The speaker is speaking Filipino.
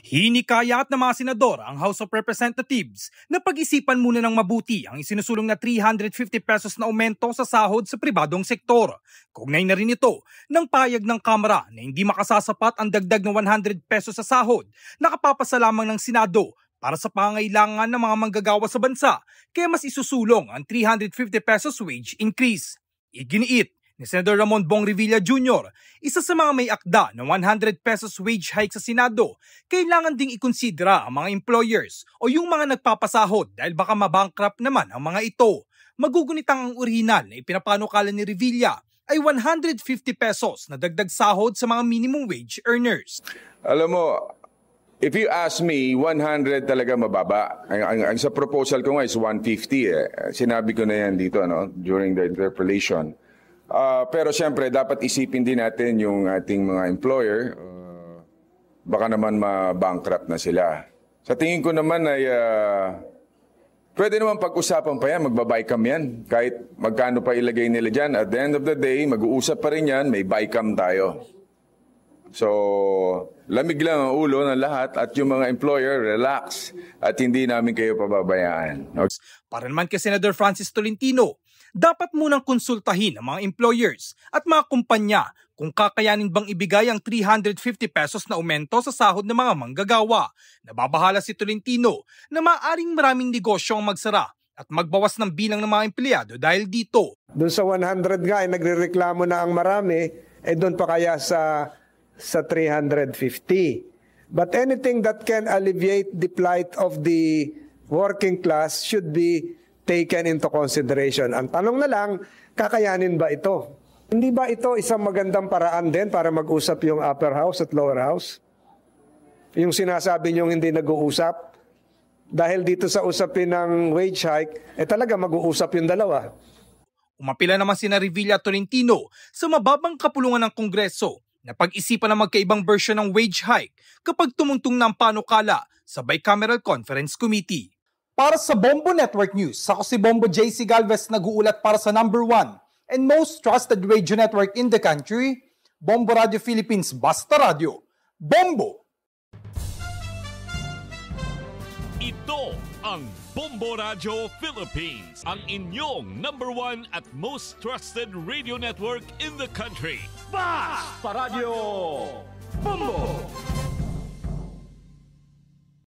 Hinikayat ng mga senador ang House of Representatives na pag-isipan muna ng mabuti ang isinusulong na 350 pesos na aumento sa sahod sa pribadong sektor. Kugnay na rin ito ng payag ng Kamara na hindi makasasapat ang dagdag na 100 pesos sa sahod nakapapasa lamang ng Senado para sa pangailangan ng mga manggagawa sa bansa kaya mas isusulong ang 350 pesos wage increase. Iginiit ni Senador Ramon Bong Revilla Jr., isa sa mga may akda ng 100 pesos wage hike sa Senado, kailangan ding ikonsidera ang mga employers o yung mga nagpapasahod dahil baka mabankrupt naman ang mga ito. Magugunitang ang orihinal na ipinapanukala ni Revilla ay 150 pesos na dagdag sahod sa mga minimum wage earners. Alam mo, if you ask me, 100 talaga mababa. Ang, ang, ang sa proposal ko nga is 150 eh. Sinabi ko na yan dito no? during the interpellation. Uh, pero siyempre, dapat isipin din natin yung ating mga employer. Ah, baka naman ma-bankrupt na sila. Sa tingin ko naman ay uh, pwede naman pag-usapan pa yan, magbabicam yan. Kahit magkano pa ilagay nila dyan, at the end of the day, mag-uusap pa rin yan, may bicam tayo. So, lamig lang ang ulo ng lahat at yung mga employer, relax at hindi namin kayo pababayaan. Okay. Para naman kay Senator Francis Tolentino, dapat munang konsultahin ang mga employers at mga kumpanya kung kakayanin bang ibigay ang 350 pesos na aumento sa sahod ng mga manggagawa. Nababahala si Tolentino na maaring maraming negosyo ang magsara at magbawas ng bilang ng mga empleyado dahil dito. Doon sa 100 nga ay eh, nagrereklamo na ang marami, eh doon pa kaya sa sa 350. But anything that can alleviate the plight of the working class should be taken into consideration. Ang tanong na lang, kakayanin ba ito? Hindi ba ito isang magandang paraan din para mag-usap yung upper house at lower house? Yung sinasabi niyong hindi nag-uusap? Dahil dito sa usapin ng wage hike, eh talaga mag-uusap yung dalawa. Umapila naman si Revilla Tolentino sa mababang kapulungan ng Kongreso na pag-isipan ng magkaibang version ng wage hike kapag tumuntong na panukala sa Bicameral Conference Committee. Para sa Bombo Network News, ako si Bombo JC Galvez nag-uulat para sa number one and most trusted radio network in the country, Bombo Radio Philippines Basta Radio. Bombo! Ito ang Bombo Radio Philippines, ang inyong number one at most trusted radio network in the country. Basta Radio! Bombo! Bombo!